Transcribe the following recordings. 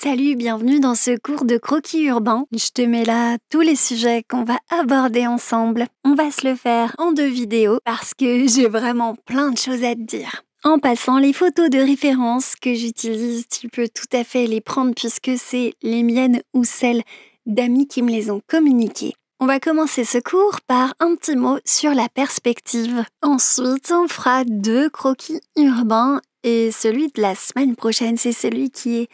Salut, bienvenue dans ce cours de croquis urbain. Je te mets là tous les sujets qu'on va aborder ensemble. On va se le faire en deux vidéos parce que j'ai vraiment plein de choses à te dire. En passant, les photos de référence que j'utilise, tu peux tout à fait les prendre puisque c'est les miennes ou celles d'amis qui me les ont communiquées. On va commencer ce cours par un petit mot sur la perspective. Ensuite, on fera deux croquis urbains et celui de la semaine prochaine, c'est celui qui est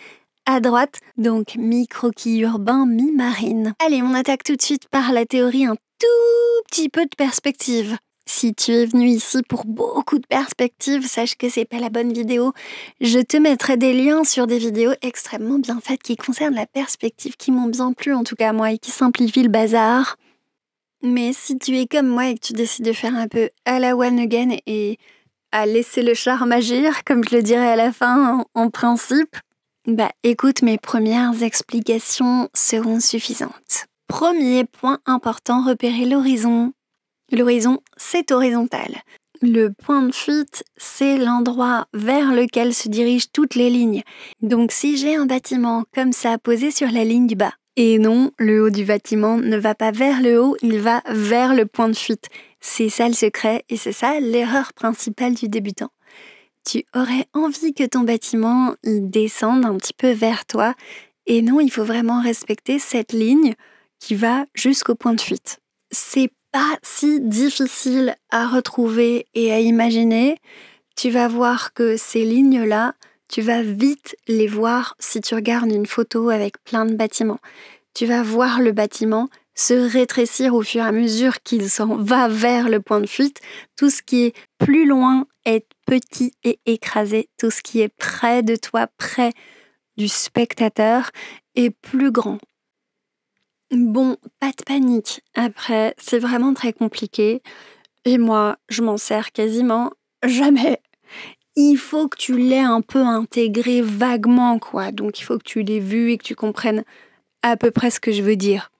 à droite, donc mi-croquis urbain, mi-marine. Allez, on attaque tout de suite par la théorie un tout petit peu de perspective. Si tu es venu ici pour beaucoup de perspectives, sache que c'est pas la bonne vidéo. Je te mettrai des liens sur des vidéos extrêmement bien faites qui concernent la perspective, qui m'ont bien plu en tout cas moi et qui simplifient le bazar. Mais si tu es comme moi et que tu décides de faire un peu à la one again et à laisser le charme agir, comme je le dirais à la fin en principe, bah écoute, mes premières explications seront suffisantes. Premier point important, repérer l'horizon. L'horizon, c'est horizontal. Le point de fuite, c'est l'endroit vers lequel se dirigent toutes les lignes. Donc si j'ai un bâtiment comme ça posé sur la ligne du bas, et non, le haut du bâtiment ne va pas vers le haut, il va vers le point de fuite. C'est ça le secret et c'est ça l'erreur principale du débutant tu aurais envie que ton bâtiment descende un petit peu vers toi. Et non, il faut vraiment respecter cette ligne qui va jusqu'au point de fuite. C'est pas si difficile à retrouver et à imaginer. Tu vas voir que ces lignes-là, tu vas vite les voir si tu regardes une photo avec plein de bâtiments. Tu vas voir le bâtiment se rétrécir au fur et à mesure qu'il s'en va vers le point de fuite. Tout ce qui est plus loin est petit et écrasé. Tout ce qui est près de toi, près du spectateur, est plus grand. Bon, pas de panique. Après, c'est vraiment très compliqué. Et moi, je m'en sers quasiment jamais. Il faut que tu l'aies un peu intégré vaguement, quoi. Donc, il faut que tu l'aies vu et que tu comprennes à peu près ce que je veux dire.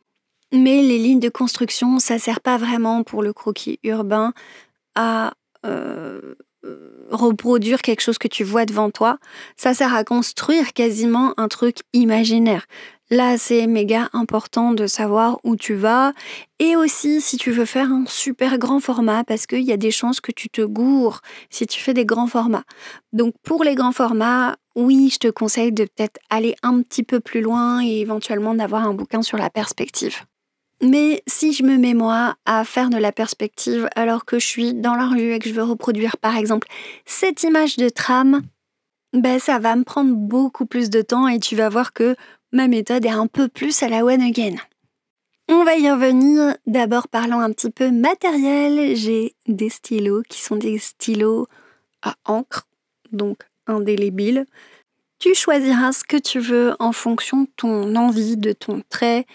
Mais les lignes de construction, ça sert pas vraiment pour le croquis urbain à euh, euh, reproduire quelque chose que tu vois devant toi. Ça sert à construire quasiment un truc imaginaire. Là, c'est méga important de savoir où tu vas. Et aussi, si tu veux faire un super grand format, parce qu'il y a des chances que tu te gourres si tu fais des grands formats. Donc, pour les grands formats, oui, je te conseille de peut-être aller un petit peu plus loin et éventuellement d'avoir un bouquin sur la perspective. Mais si je me mets moi à faire de la perspective alors que je suis dans la rue et que je veux reproduire par exemple cette image de tram, ben ça va me prendre beaucoup plus de temps et tu vas voir que ma méthode est un peu plus à la one again. On va y revenir. D'abord, parlons un petit peu matériel. J'ai des stylos qui sont des stylos à encre, donc indélébiles. Tu choisiras ce que tu veux en fonction de ton envie, de ton trait,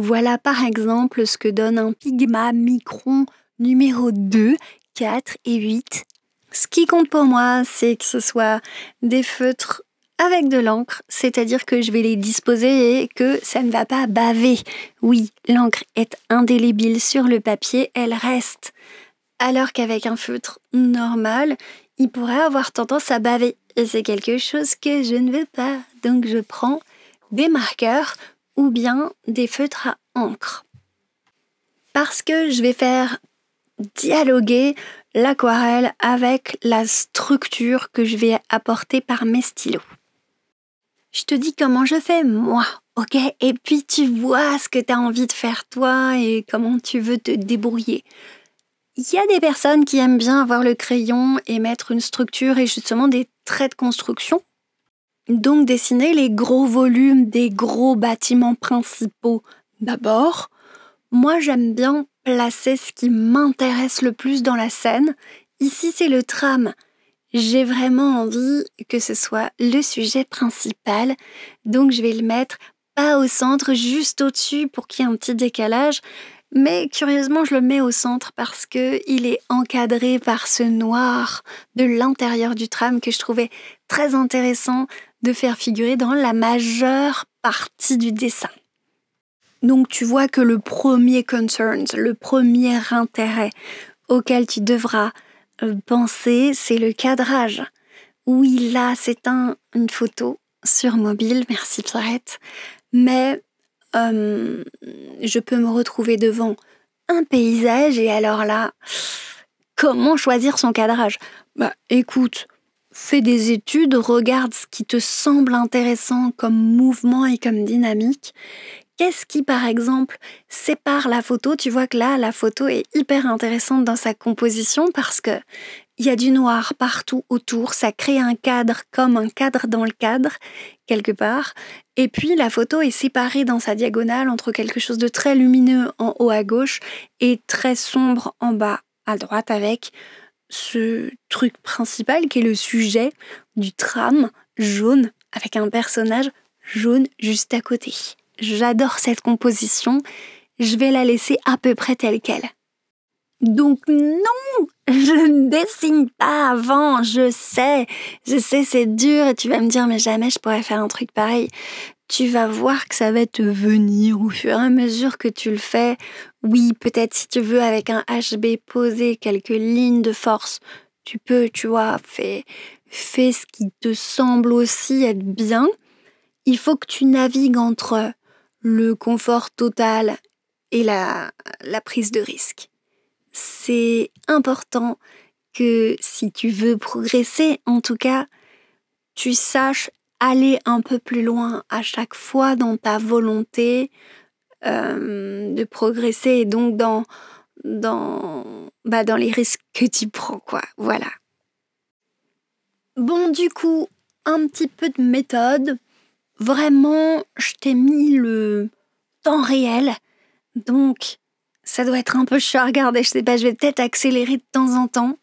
voilà par exemple ce que donne un pigma micron numéro 2, 4 et 8. Ce qui compte pour moi, c'est que ce soit des feutres avec de l'encre, c'est-à-dire que je vais les disposer et que ça ne va pas baver. Oui, l'encre est indélébile sur le papier, elle reste. Alors qu'avec un feutre normal, il pourrait avoir tendance à baver. Et c'est quelque chose que je ne veux pas. Donc je prends des marqueurs ou bien des feutres à encre. Parce que je vais faire dialoguer l'aquarelle avec la structure que je vais apporter par mes stylos. Je te dis comment je fais moi, ok Et puis tu vois ce que tu as envie de faire toi et comment tu veux te débrouiller. Il y a des personnes qui aiment bien avoir le crayon et mettre une structure et justement des traits de construction donc dessiner les gros volumes des gros bâtiments principaux d'abord. Moi j'aime bien placer ce qui m'intéresse le plus dans la scène. Ici c'est le tram. J'ai vraiment envie que ce soit le sujet principal, donc je vais le mettre pas au centre, juste au-dessus pour qu'il y ait un petit décalage. Mais curieusement, je le mets au centre parce que il est encadré par ce noir de l'intérieur du tram que je trouvais très intéressant de faire figurer dans la majeure partie du dessin. Donc tu vois que le premier concern, le premier intérêt auquel tu devras euh, penser, c'est le cadrage. Oui, là, c'est une photo sur mobile, merci Pierrette, mais euh, je peux me retrouver devant un paysage et alors là, comment choisir son cadrage Bah écoute, Fais des études, regarde ce qui te semble intéressant comme mouvement et comme dynamique. Qu'est-ce qui, par exemple, sépare la photo Tu vois que là, la photo est hyper intéressante dans sa composition parce que il y a du noir partout autour, ça crée un cadre comme un cadre dans le cadre, quelque part. Et puis la photo est séparée dans sa diagonale entre quelque chose de très lumineux en haut à gauche et très sombre en bas à droite avec ce truc principal qui est le sujet du tram jaune avec un personnage jaune juste à côté. J'adore cette composition, je vais la laisser à peu près telle qu'elle. Donc non, je ne dessine pas avant, je sais, je sais c'est dur et tu vas me dire mais jamais je pourrais faire un truc pareil tu vas voir que ça va te venir au fur et à mesure que tu le fais. Oui, peut-être si tu veux avec un HB poser quelques lignes de force, tu peux, tu vois, fais, fais ce qui te semble aussi être bien. Il faut que tu navigues entre le confort total et la, la prise de risque. C'est important que si tu veux progresser, en tout cas, tu saches aller un peu plus loin à chaque fois dans ta volonté euh, de progresser et donc dans, dans, bah, dans les risques que tu prends, quoi. Voilà. Bon, du coup, un petit peu de méthode. Vraiment, je t'ai mis le temps réel. Donc, ça doit être un peu je à regarder. Je sais pas, je vais peut-être accélérer de temps en temps.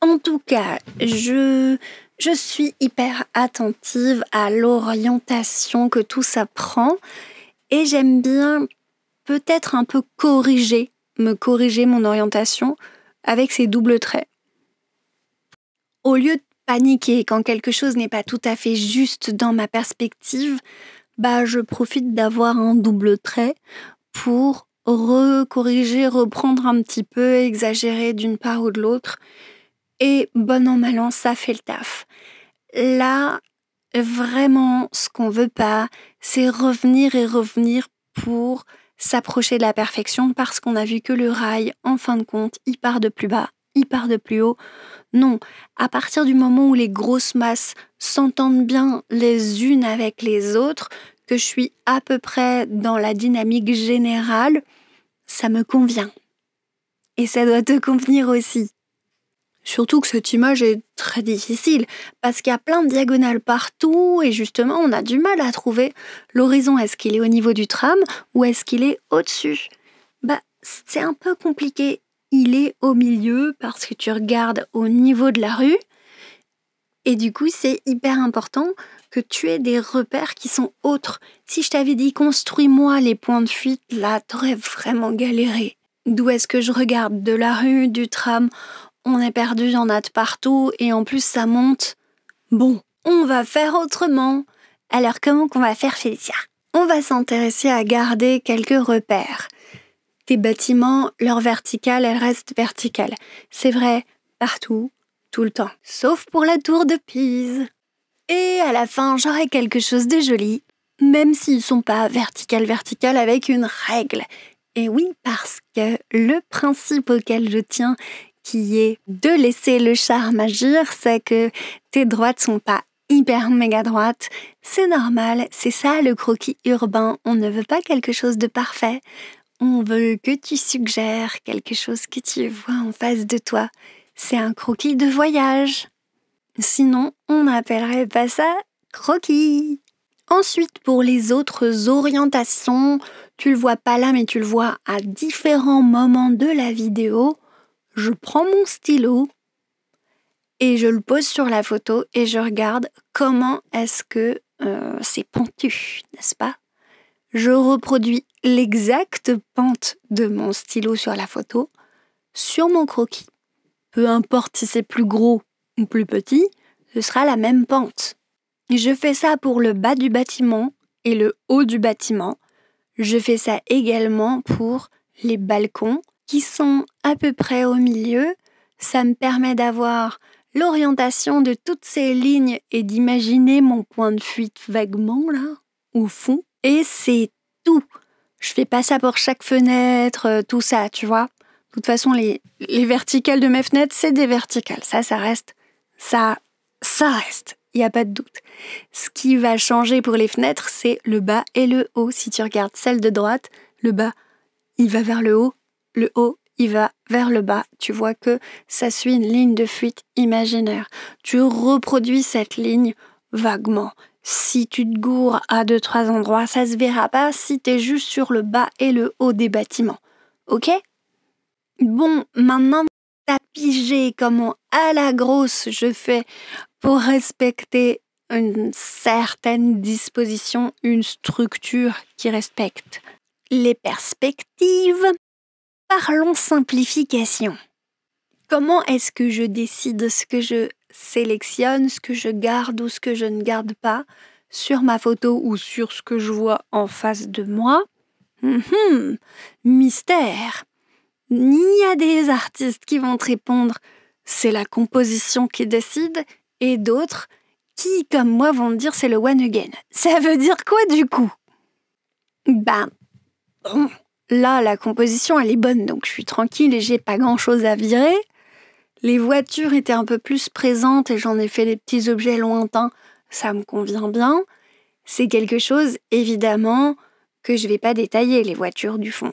En tout cas, je je suis hyper attentive à l'orientation que tout ça prend et j'aime bien peut-être un peu corriger, me corriger mon orientation avec ces doubles traits. Au lieu de paniquer quand quelque chose n'est pas tout à fait juste dans ma perspective, bah je profite d'avoir un double trait pour recorriger, reprendre un petit peu, exagérer d'une part ou de l'autre et bon an, mal an, ça fait le taf. Là, vraiment, ce qu'on veut pas, c'est revenir et revenir pour s'approcher de la perfection parce qu'on a vu que le rail, en fin de compte, il part de plus bas, il part de plus haut. Non, à partir du moment où les grosses masses s'entendent bien les unes avec les autres, que je suis à peu près dans la dynamique générale, ça me convient. Et ça doit te convenir aussi. Surtout que cette image est très difficile, parce qu'il y a plein de diagonales partout, et justement on a du mal à trouver l'horizon. Est-ce qu'il est au niveau du tram ou est-ce qu'il est au-dessus Bah c'est un peu compliqué. Il est au milieu parce que tu regardes au niveau de la rue, et du coup c'est hyper important que tu aies des repères qui sont autres. Si je t'avais dit construis-moi les points de fuite, là t'aurais vraiment galéré. D'où est-ce que je regarde De la rue, du tram on est perdu, il y en a de partout, et en plus ça monte. Bon, on va faire autrement. Alors comment qu'on va faire Félicia On va s'intéresser à garder quelques repères. Tes bâtiments, leur verticale, elle reste verticale. C'est vrai, partout, tout le temps. Sauf pour la tour de Pise. Et à la fin, j'aurai quelque chose de joli, même s'ils sont pas vertical vertical avec une règle. Et oui, parce que le principe auquel je tiens qui est de laisser le charme agir, c'est que tes droites sont pas hyper méga droites. C'est normal, c'est ça le croquis urbain. On ne veut pas quelque chose de parfait. On veut que tu suggères quelque chose que tu vois en face de toi. C'est un croquis de voyage. Sinon, on n'appellerait pas ça croquis. Ensuite, pour les autres orientations, tu le vois pas là, mais tu le vois à différents moments de la vidéo je prends mon stylo et je le pose sur la photo et je regarde comment est-ce que euh, c'est pentu, n'est-ce pas Je reproduis l'exacte pente de mon stylo sur la photo sur mon croquis. Peu importe si c'est plus gros ou plus petit, ce sera la même pente. Je fais ça pour le bas du bâtiment et le haut du bâtiment. Je fais ça également pour les balcons qui sont à peu près au milieu. Ça me permet d'avoir l'orientation de toutes ces lignes et d'imaginer mon point de fuite vaguement là, au fond. Et c'est tout. Je fais pas ça pour chaque fenêtre, euh, tout ça, tu vois. De toute façon, les, les verticales de mes fenêtres, c'est des verticales. Ça, ça reste. Ça, ça reste. Il n'y a pas de doute. Ce qui va changer pour les fenêtres, c'est le bas et le haut. Si tu regardes celle de droite, le bas, il va vers le haut le haut, il va vers le bas. Tu vois que ça suit une ligne de fuite imaginaire. Tu reproduis cette ligne vaguement. Si tu te gourres à deux, trois endroits, ça se verra pas si tu es juste sur le bas et le haut des bâtiments. Ok Bon, maintenant, t'as pigé comment à la grosse je fais pour respecter une certaine disposition, une structure qui respecte les perspectives, parlons simplification. Comment est-ce que je décide ce que je sélectionne, ce que je garde ou ce que je ne garde pas sur ma photo ou sur ce que je vois en face de moi Mystère. Il y a des artistes qui vont te répondre c'est la composition qui décide et d'autres qui, comme moi, vont dire c'est le one again. Ça veut dire quoi du coup Ben, Là, la composition, elle est bonne, donc je suis tranquille et j'ai pas grand chose à virer. Les voitures étaient un peu plus présentes et j'en ai fait des petits objets lointains. Ça me convient bien. C'est quelque chose, évidemment, que je vais pas détailler, les voitures du fond.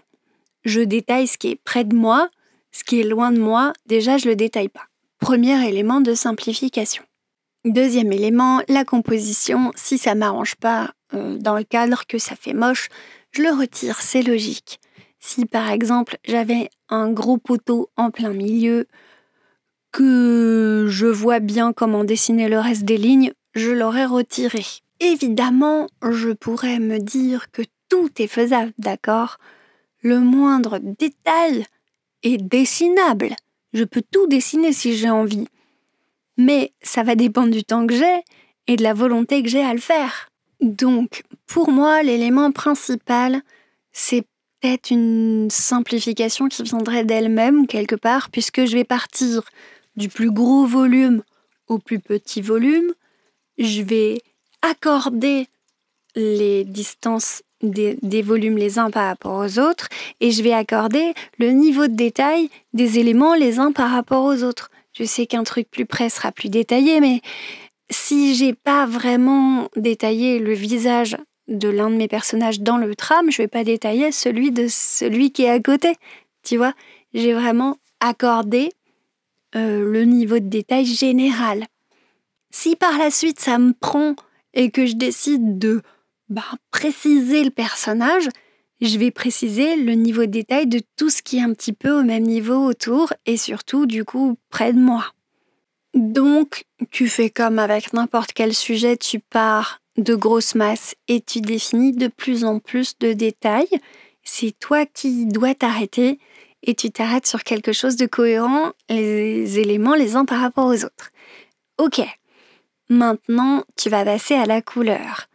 Je détaille ce qui est près de moi, ce qui est loin de moi, déjà je le détaille pas. Premier élément de simplification. Deuxième élément, la composition. Si ça m'arrange pas, euh, dans le cadre que ça fait moche, je le retire, c'est logique. Si par exemple j'avais un gros poteau en plein milieu, que je vois bien comment dessiner le reste des lignes, je l'aurais retiré. Évidemment, je pourrais me dire que tout est faisable, d'accord Le moindre détail est dessinable. Je peux tout dessiner si j'ai envie. Mais ça va dépendre du temps que j'ai et de la volonté que j'ai à le faire. Donc, pour moi, l'élément principal, c'est peut-être une simplification qui viendrait d'elle-même quelque part, puisque je vais partir du plus gros volume au plus petit volume. Je vais accorder les distances des, des, volumes les uns par rapport aux autres et je vais accorder le niveau de détail des éléments les uns par rapport aux autres. Je sais qu'un truc plus près sera plus détaillé, mais si j'ai pas vraiment détaillé le visage de l'un de mes personnages dans le tram, je vais pas détailler celui de celui qui est à côté. Tu vois, j'ai vraiment accordé euh, le niveau de détail général. Si par la suite ça me prend et que je décide de bah, préciser le personnage, je vais préciser le niveau de détail de tout ce qui est un petit peu au même niveau autour et surtout du coup près de moi. Donc, tu fais comme avec n'importe quel sujet, tu pars de grosses masses et tu définis de plus en plus de détails. C'est toi qui dois t'arrêter et tu t'arrêtes sur quelque chose de cohérent, les éléments les uns par rapport aux autres. Ok, maintenant tu vas passer à la couleur.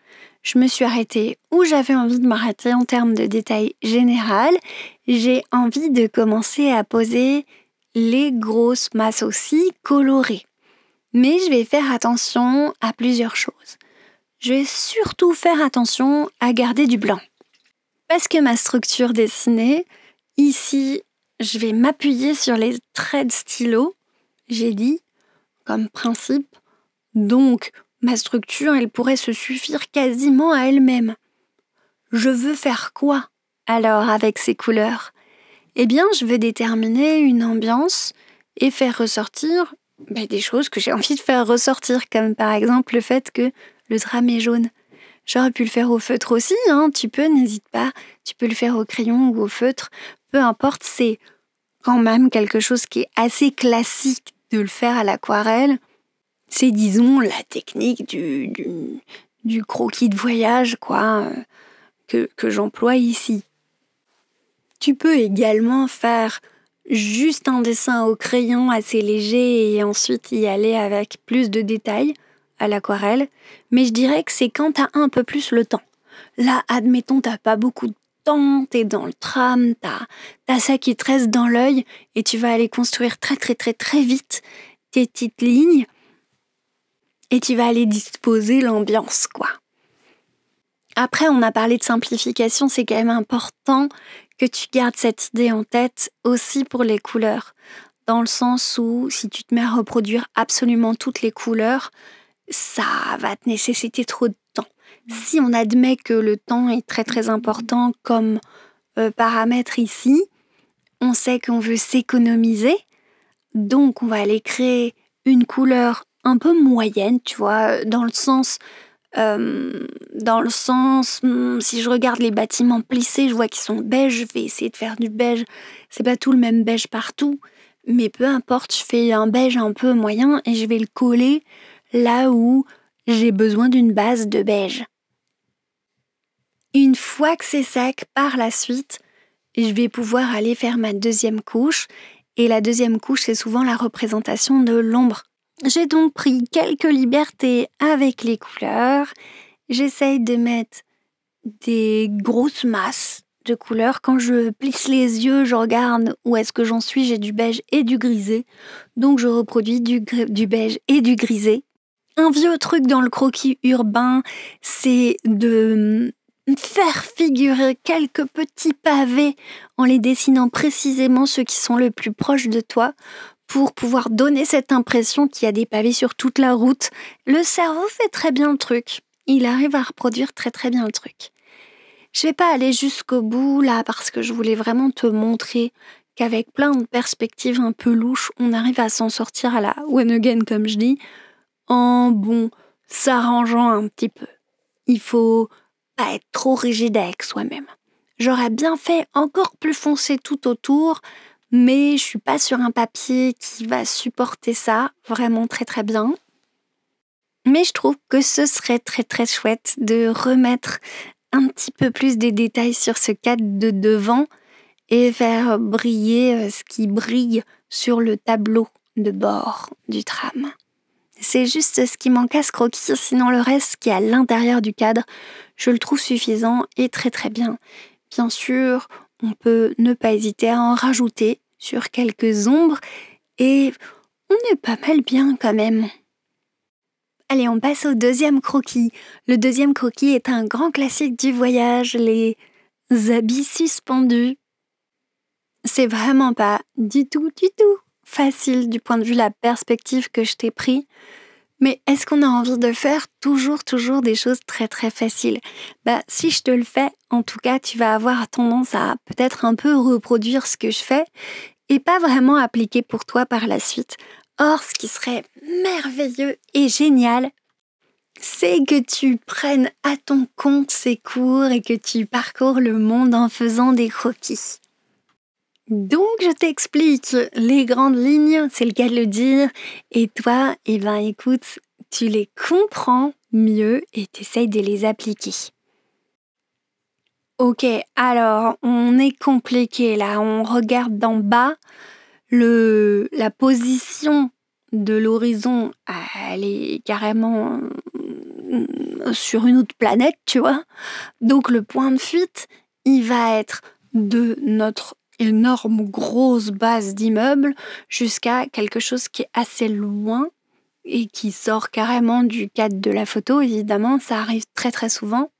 Je me suis arrêtée où j'avais envie de m'arrêter en termes de détails général. J'ai envie de commencer à poser les grosses masses aussi colorées. Mais je vais faire attention à plusieurs choses je vais surtout faire attention à garder du blanc. Parce que ma structure dessinée, ici, je vais m'appuyer sur les traits de stylo. J'ai dit, comme principe, donc ma structure, elle pourrait se suffire quasiment à elle-même. Je veux faire quoi alors avec ces couleurs Eh bien, je veux déterminer une ambiance et faire ressortir ben, des choses que j'ai envie de faire ressortir, comme par exemple le fait que le est jaune. J'aurais pu le faire au feutre aussi, hein, tu peux, n'hésite pas. Tu peux le faire au crayon ou au feutre, peu importe, c'est quand même quelque chose qui est assez classique de le faire à l'aquarelle. C'est, disons, la technique du, du, croquis de voyage, quoi, euh, que, que j'emploie ici. Tu peux également faire juste un dessin au crayon assez léger et ensuite y aller avec plus de détails à l'aquarelle, mais je dirais que c'est quand t'as un peu plus le temps. Là, admettons, t'as pas beaucoup de temps, t'es dans le tram, t'as as ça qui te dans l'œil et tu vas aller construire très très très très vite tes petites lignes et tu vas aller disposer l'ambiance, quoi. Après, on a parlé de simplification, c'est quand même important que tu gardes cette idée en tête aussi pour les couleurs, dans le sens où si tu te mets à reproduire absolument toutes les couleurs, ça va te nécessiter trop de temps. Mm. Si on admet que le temps est très très important comme euh, paramètre ici, on sait qu'on veut s'économiser, donc on va aller créer une couleur un peu moyenne, tu vois, dans le sens, euh, dans le sens, hmm, si je regarde les bâtiments plissés, je vois qu'ils sont beige, je vais essayer de faire du beige. C'est pas tout le même beige partout, mais peu importe, je fais un beige un peu moyen et je vais le coller là où j'ai besoin d'une base de beige. Une fois que c'est sec, par la suite, je vais pouvoir aller faire ma deuxième couche, et la deuxième couche, c'est souvent la représentation de l'ombre. J'ai donc pris quelques libertés avec les couleurs. J'essaye de mettre des grosses masses de couleurs. Quand je plisse les yeux, je regarde où est-ce que j'en suis. J'ai du beige et du grisé. Donc je reproduis du, du beige et du grisé un vieux truc dans le croquis urbain, c'est de mm, faire figurer quelques petits pavés en les dessinant précisément ceux qui sont le plus proches de toi pour pouvoir donner cette impression qu'il y a des pavés sur toute la route. Le cerveau fait très bien le truc. Il arrive à reproduire très très bien le truc. Je vais pas aller jusqu'au bout là parce que je voulais vraiment te montrer qu'avec plein de perspectives un peu louches, on arrive à s'en sortir à la one again comme je dis, en bon s'arrangeant un petit peu. Il faut pas être trop rigide avec soi-même. J'aurais bien fait encore plus foncé tout autour, mais je suis pas sur un papier qui va supporter ça vraiment très très bien. Mais je trouve que ce serait très très chouette de remettre un petit peu plus des détails sur ce cadre de devant et faire briller euh, ce qui brille sur le tableau de bord du tram. C'est juste ce qui manque à ce croquis, sinon le reste qui est à l'intérieur du cadre, je le trouve suffisant et très très bien. Bien sûr, on peut ne pas hésiter à en rajouter sur quelques ombres et on est pas mal bien quand même. Allez, on passe au deuxième croquis. Le deuxième croquis est un grand classique du voyage, les habits suspendus. C'est vraiment pas du tout, du tout facile du point de vue de la perspective que je t'ai pris. Mais est-ce qu'on a envie de faire toujours, toujours des choses très, très faciles Bah, si je te le fais, en tout cas, tu vas avoir tendance à peut-être un peu reproduire ce que je fais et pas vraiment appliquer pour toi par la suite. Or, ce qui serait merveilleux et génial, c'est que tu prennes à ton compte ces cours et que tu parcours le monde en faisant des croquis. Donc, je t'explique les grandes lignes, c'est le cas de le dire. Et toi, et eh ben, écoute, tu les comprends mieux et t'essayes de les appliquer. Ok, alors, on est compliqué là. On regarde d'en bas. Le, la position de l'horizon, elle est carrément euh, sur une autre planète, tu vois. Donc, le point de fuite, il va être de notre énorme grosse base d'immeuble jusqu'à quelque chose qui est assez loin et qui sort carrément du cadre de la photo, évidemment, ça arrive très très souvent.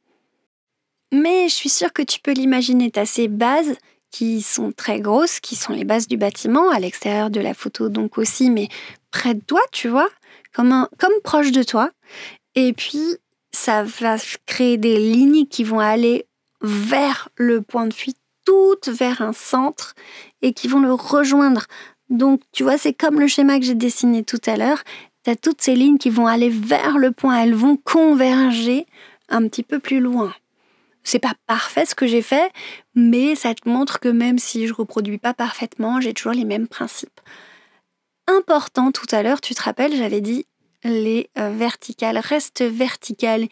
Mais je suis sûre que tu peux l'imaginer, tu as ces bases qui sont très grosses, qui sont les bases du bâtiment, à l'extérieur de la photo donc aussi, mais près de toi, tu vois, comme, comme proche de toi. Et puis, ça va créer des lignes qui vont aller vers le point de fuite toutes vers un centre et qui vont le rejoindre. Donc, tu vois, c'est comme le schéma que j'ai dessiné tout à l'heure. Tu as toutes ces lignes qui vont aller vers le point, elles vont converger un petit peu plus loin. C'est pas parfait ce que j'ai fait, mais ça te montre que même si je reproduis pas parfaitement, j'ai toujours les mêmes principes. Important tout à l'heure, tu te rappelles, j'avais dit les euh, verticales restent verticales.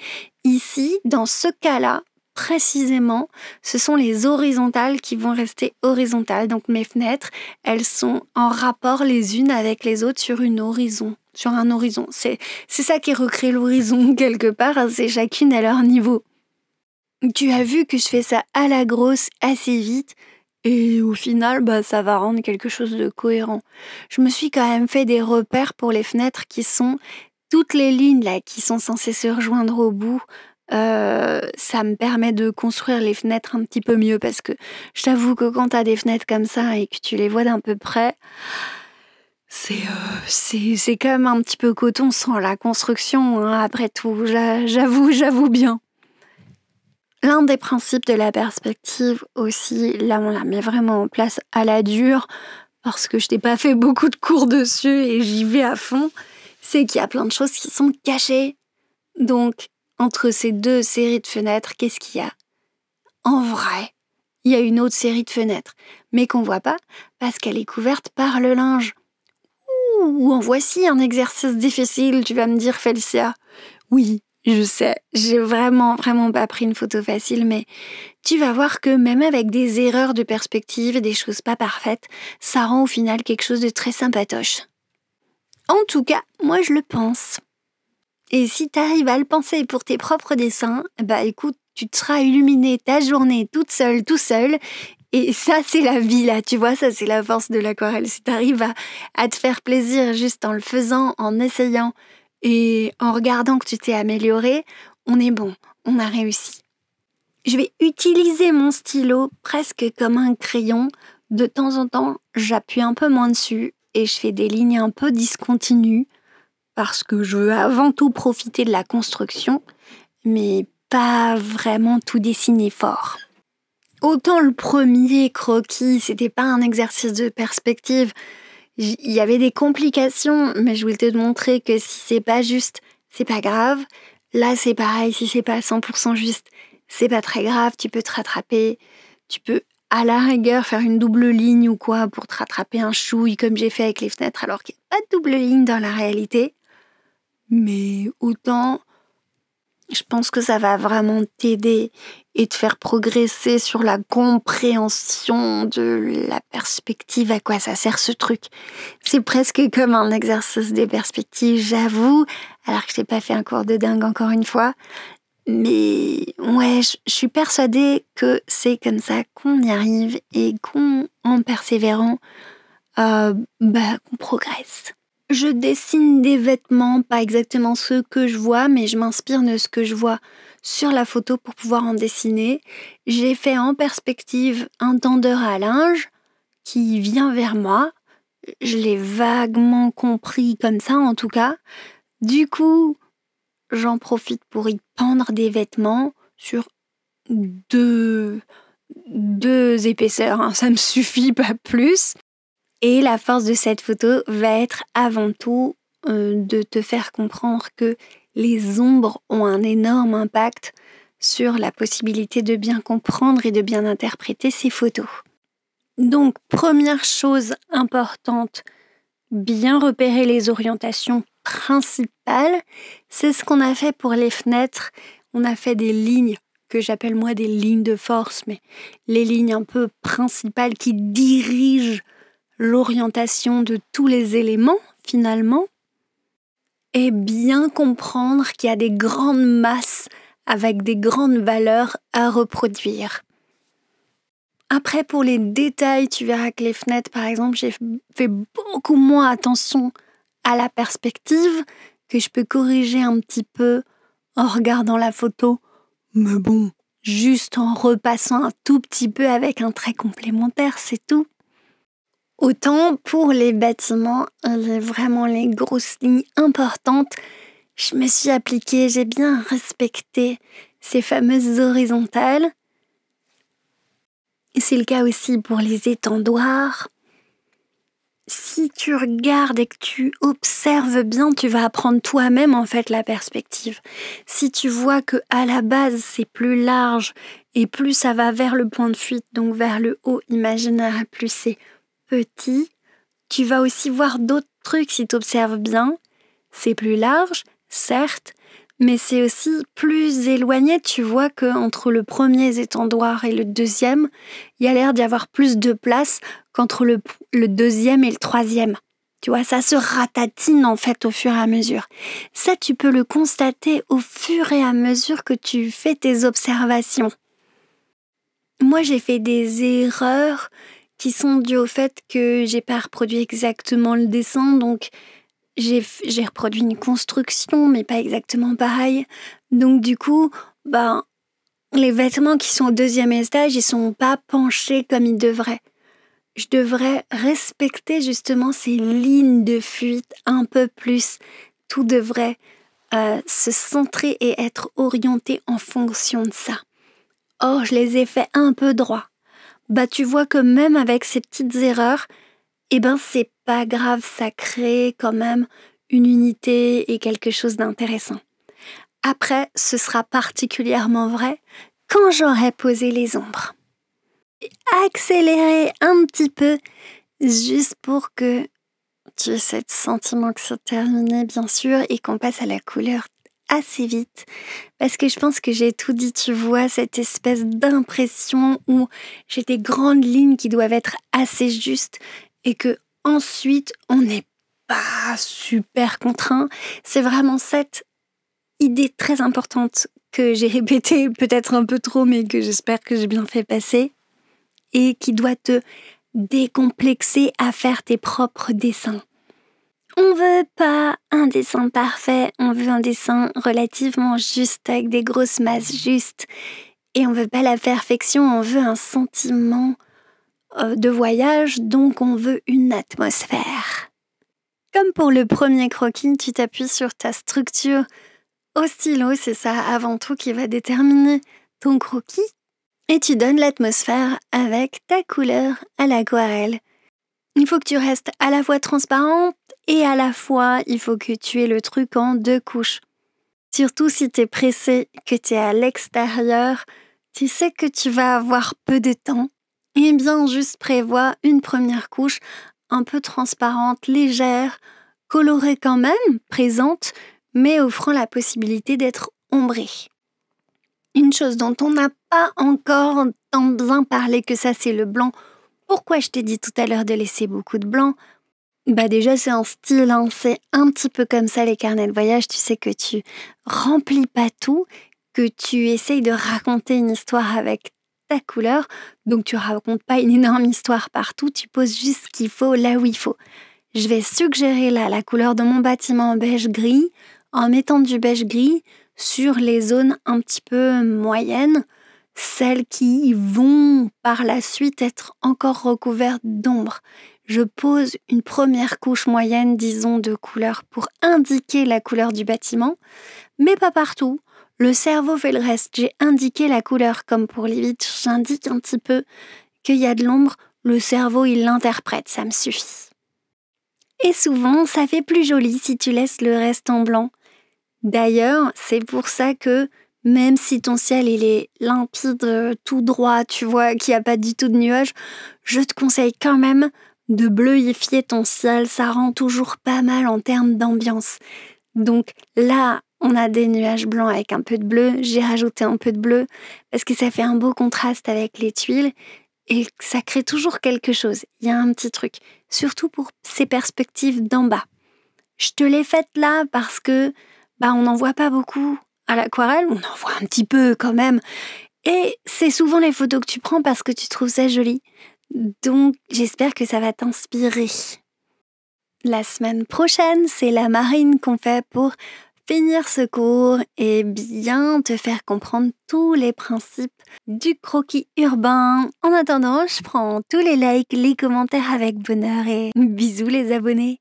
Ici, dans ce cas-là, précisément, ce sont les horizontales qui vont rester horizontales. Donc mes fenêtres, elles sont en rapport les unes avec les autres sur une horizon, sur un horizon. C'est ça qui recrée l'horizon quelque part, hein, c'est chacune à leur niveau. Tu as vu que je fais ça à la grosse assez vite. Et au final, bah, ça va rendre quelque chose de cohérent. Je me suis quand même fait des repères pour les fenêtres qui sont toutes les lignes là qui sont censées se rejoindre au bout euh, ça me permet de construire les fenêtres un petit peu mieux parce que je t'avoue que quand tu as des fenêtres comme ça et que tu les vois d'un peu près, c'est euh, comme quand même un petit peu coton sans la construction, hein, après tout, j'avoue, j'avoue bien. L'un des principes de la perspective aussi, là on la met vraiment en place à la dure, parce que je t'ai pas fait beaucoup de cours dessus et j'y vais à fond, c'est qu'il y a plein de choses qui sont cachées. Donc entre ces deux séries de fenêtres, qu'est-ce qu'il y a En vrai, il y a une autre série de fenêtres, mais qu'on voit pas parce qu'elle est couverte par le linge. Ouh, en voici un exercice difficile, tu vas me dire, Felcia. Oui, je sais, j'ai vraiment, vraiment pas pris une photo facile, mais tu vas voir que même avec des erreurs de perspective et des choses pas parfaites, ça rend au final quelque chose de très sympatoche. En tout cas, moi je le pense. Et si tu arrives à le penser pour tes propres dessins, bah écoute, tu te seras illuminé ta journée toute seule, tout seul. Et ça, c'est la vie, là, tu vois, ça, c'est la force de l'aquarelle. Si tu arrives à, à te faire plaisir juste en le faisant, en essayant et en regardant que tu t'es amélioré, on est bon, on a réussi. Je vais utiliser mon stylo presque comme un crayon. De temps en temps, j'appuie un peu moins dessus et je fais des lignes un peu discontinues parce que je veux avant tout profiter de la construction, mais pas vraiment tout dessiner fort. Autant le premier croquis, c'était pas un exercice de perspective. Il y avait des complications, mais je voulais te montrer que si c'est pas juste, c'est pas grave. Là, c'est pareil, si c'est pas 100% juste, c'est pas très grave, tu peux te rattraper. Tu peux à la rigueur faire une double ligne ou quoi pour te rattraper un chouille comme j'ai fait avec les fenêtres alors qu'il n'y a pas de double ligne dans la réalité. Mais autant, je pense que ça va vraiment t'aider et te faire progresser sur la compréhension de la perspective, à quoi ça sert ce truc. C'est presque comme un exercice des perspectives, j'avoue, alors que je n'ai pas fait un cours de dingue encore une fois. Mais ouais, je, suis persuadée que c'est comme ça qu'on y arrive et qu'en persévérant, euh, bah, qu'on progresse je dessine des vêtements, pas exactement ceux que je vois, mais je m'inspire de ce que je vois sur la photo pour pouvoir en dessiner. J'ai fait en perspective un tendeur à linge qui vient vers moi. Je l'ai vaguement compris comme ça en tout cas. Du coup, j'en profite pour y pendre des vêtements sur deux, deux épaisseurs, hein. ça me suffit pas plus. Et la force de cette photo va être avant tout euh, de te faire comprendre que les ombres ont un énorme impact sur la possibilité de bien comprendre et de bien interpréter ces photos. Donc, première chose importante, bien repérer les orientations principales. C'est ce qu'on a fait pour les fenêtres. On a fait des lignes que j'appelle moi des lignes de force, mais les lignes un peu principales qui dirigent l'orientation de tous les éléments finalement, et bien comprendre qu'il y a des grandes masses avec des grandes valeurs à reproduire. Après, pour les détails, tu verras que les fenêtres, par exemple, j'ai fait beaucoup moins attention à la perspective, que je peux corriger un petit peu en regardant la photo, mais bon, juste en repassant un tout petit peu avec un trait complémentaire, c'est tout. Autant pour les bâtiments, vraiment les grosses lignes importantes, je me suis appliquée, j'ai bien respecté ces fameuses horizontales. C'est le cas aussi pour les étendoirs. Si tu regardes et que tu observes bien, tu vas apprendre toi-même en fait la perspective. Si tu vois que à la base c'est plus large et plus ça va vers le point de fuite, donc vers le haut imaginaire, plus c'est petit, tu vas aussi voir d'autres trucs si tu observes bien. C'est plus large, certes, mais c'est aussi plus éloigné. Tu vois que entre le premier étendoir et le deuxième, il y a l'air d'y avoir plus de place qu'entre le, deuxième et le troisième. Tu vois, ça se ratatine en fait au fur et à mesure. Ça, tu peux le constater au fur et à mesure que tu fais tes observations. Moi, j'ai fait des erreurs qui sont dues au fait que j'ai pas reproduit exactement le dessin, donc j'ai reproduit une construction, mais pas exactement pareil. Donc du coup, ben, les vêtements qui sont au deuxième étage, ils sont pas penchés comme ils devraient. Je devrais respecter justement ces lignes de fuite un peu plus. Tout devrait euh, se centrer et être orienté en fonction de ça. Or, je les ai fait un peu droits. Bah, tu vois que même avec ces petites erreurs, eh ben c'est pas grave, ça crée quand même une unité et quelque chose d'intéressant. Après, ce sera particulièrement vrai quand j'aurai posé les ombres. accélérer un petit peu, juste pour que tu aies ce sentiment que c'est terminé, bien sûr, et qu'on passe à la couleur assez vite parce que je pense que j'ai tout dit, tu vois, cette espèce d'impression où j'ai des grandes lignes qui doivent être assez justes et que ensuite on n'est pas super contraint. C'est vraiment cette idée très importante que j'ai répétée peut-être un peu trop mais que j'espère que j'ai bien fait passer et qui doit te décomplexer à faire tes propres dessins. On veut pas un dessin parfait, on veut un dessin relativement juste, avec des grosses masses justes. Et on veut pas la perfection, on veut un sentiment euh, de voyage, donc on veut une atmosphère. Comme pour le premier croquis, tu t'appuies sur ta structure au stylo, c'est ça avant tout qui va déterminer ton croquis. Et tu donnes l'atmosphère avec ta couleur à l'aquarelle il faut que tu restes à la fois transparente et à la fois il faut que tu aies le truc en deux couches. Surtout si tu es pressé, que tu es à l'extérieur, tu sais que tu vas avoir peu de temps. Eh bien, juste prévois une première couche un peu transparente, légère, colorée quand même, présente, mais offrant la possibilité d'être ombrée. Une chose dont on n'a pas encore tant bien parlé que ça, c'est le blanc pourquoi je t'ai dit tout à l'heure de laisser beaucoup de blanc bah déjà c'est un style, hein, c'est un petit peu comme ça les carnets de voyage, tu sais que tu remplis pas tout, que tu essayes de raconter une histoire avec ta couleur, donc tu racontes pas une énorme histoire partout, tu poses juste ce qu'il faut là où il faut. Je vais suggérer là la couleur de mon bâtiment en beige gris en mettant du beige gris sur les zones un petit peu moyennes celles qui vont par la suite être encore recouvertes d'ombre. Je pose une première couche moyenne, disons, de couleur pour indiquer la couleur du bâtiment, mais pas partout. Le cerveau fait le reste. J'ai indiqué la couleur, comme pour les j'indique un petit peu qu'il y a de l'ombre. Le cerveau, il l'interprète, ça me suffit. Et souvent, ça fait plus joli si tu laisses le reste en blanc. D'ailleurs, c'est pour ça que même si ton ciel il est limpide, euh, tout droit, tu vois, qu'il n'y a pas du tout de nuages, je te conseille quand même de bleuifier ton ciel, ça rend toujours pas mal en termes d'ambiance. Donc là, on a des nuages blancs avec un peu de bleu, j'ai rajouté un peu de bleu parce que ça fait un beau contraste avec les tuiles et ça crée toujours quelque chose. Il y a un petit truc, surtout pour ces perspectives d'en bas. Je te l'ai faite là parce que bah on n'en voit pas beaucoup, à l'aquarelle, on en voit un petit peu quand même. Et c'est souvent les photos que tu prends parce que tu trouves ça joli. Donc j'espère que ça va t'inspirer. La semaine prochaine, c'est la marine qu'on fait pour finir ce cours et bien te faire comprendre tous les principes du croquis urbain. En attendant, je prends tous les likes, les commentaires avec bonheur et bisous les abonnés.